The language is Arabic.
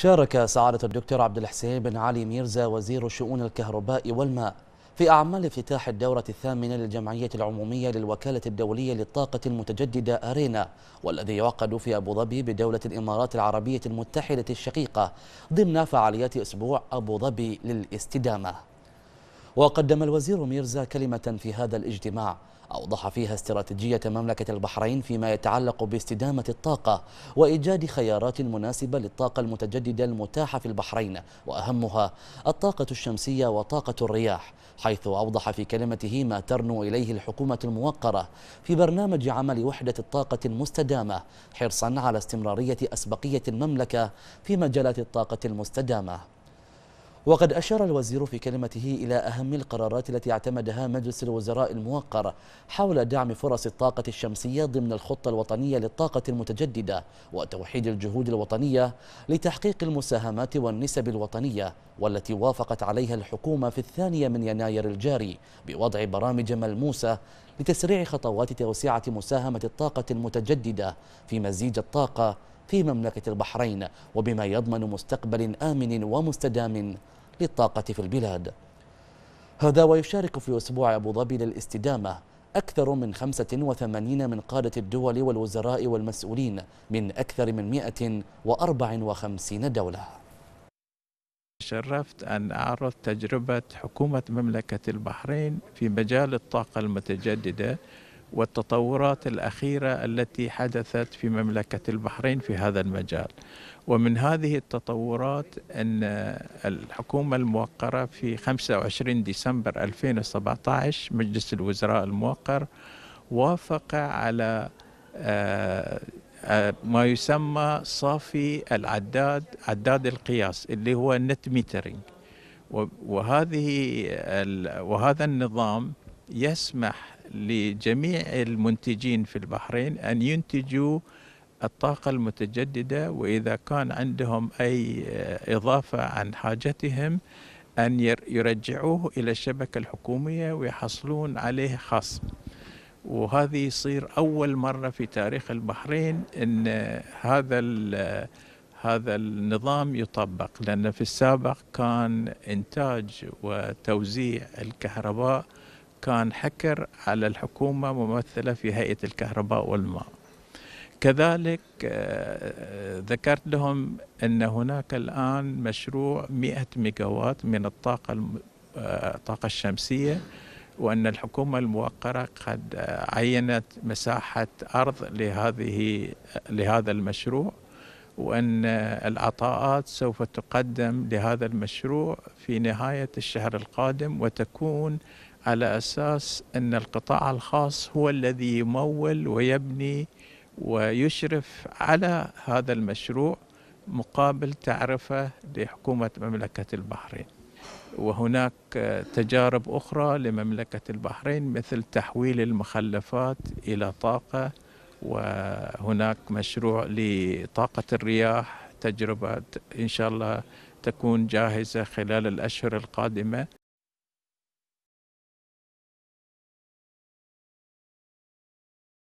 شارك سعادة الدكتور عبد الحسين بن علي ميرزا وزير شؤون الكهرباء والماء في أعمال افتتاح الدورة الثامنة للجمعية العمومية للوكالة الدولية للطاقة المتجددة أرينا والذي يعقد في أبو ظبي بدولة الإمارات العربية المتحدة الشقيقة ضمن فعاليات أسبوع أبو ظبي للاستدامة وقدم الوزير ميرزا كلمة في هذا الاجتماع أوضح فيها استراتيجية مملكة البحرين فيما يتعلق باستدامة الطاقة وإيجاد خيارات مناسبة للطاقة المتجددة المتاحة في البحرين وأهمها الطاقة الشمسية وطاقة الرياح حيث أوضح في كلمته ما ترنو إليه الحكومة الموقرة في برنامج عمل وحدة الطاقة المستدامة حرصا على استمرارية أسبقية المملكة في مجالات الطاقة المستدامة وقد أشار الوزير في كلمته إلى أهم القرارات التي اعتمدها مجلس الوزراء الموقر حول دعم فرص الطاقة الشمسية ضمن الخطة الوطنية للطاقة المتجددة وتوحيد الجهود الوطنية لتحقيق المساهمات والنسب الوطنية والتي وافقت عليها الحكومة في الثانية من يناير الجاري بوضع برامج ملموسة لتسريع خطوات توسعة مساهمة الطاقة المتجددة في مزيج الطاقة في مملكة البحرين وبما يضمن مستقبل آمن ومستدام للطاقة في البلاد هذا ويشارك في أسبوع أبو ظبي للاستدامة أكثر من 85 من قادة الدول والوزراء والمسؤولين من أكثر من 154 دولة تشرفت أن أعرض تجربة حكومة مملكة البحرين في مجال الطاقة المتجددة والتطورات الأخيرة التي حدثت في مملكة البحرين في هذا المجال ومن هذه التطورات أن الحكومة الموقرة في 25 ديسمبر 2017 مجلس الوزراء الموقر وافق على آه، آه، ما يسمى صافي العداد عداد القياس اللي هو النت ميترينج وهذه وهذا النظام يسمح لجميع المنتجين في البحرين أن ينتجوا الطاقة المتجددة وإذا كان عندهم أي آه، إضافة عن حاجتهم أن يرجعوه إلى الشبكة الحكومية ويحصلون عليه خصم وهذه يصير أول مرة في تاريخ البحرين أن آه، هذا آه، هذا النظام يطبق لأن في السابق كان إنتاج وتوزيع الكهرباء كان حكر على الحكومة ممثلة في هيئة الكهرباء والماء كذلك آه، ذكرت لهم أن هناك الآن مشروع 100 ميجاوات من الطاقة الطاقة آه، الشمسية وأن الحكومة الموقرة قد آه، عينت مساحة أرض لهذه لهذا المشروع وأن العطاءات سوف تقدم لهذا المشروع في نهاية الشهر القادم وتكون على أساس أن القطاع الخاص هو الذي يمول ويبني ويشرف على هذا المشروع مقابل تعرفة لحكومة مملكة البحرين وهناك تجارب أخرى لمملكة البحرين مثل تحويل المخلفات إلى طاقة وهناك مشروع لطاقة الرياح تجربة إن شاء الله تكون جاهزة خلال الأشهر القادمة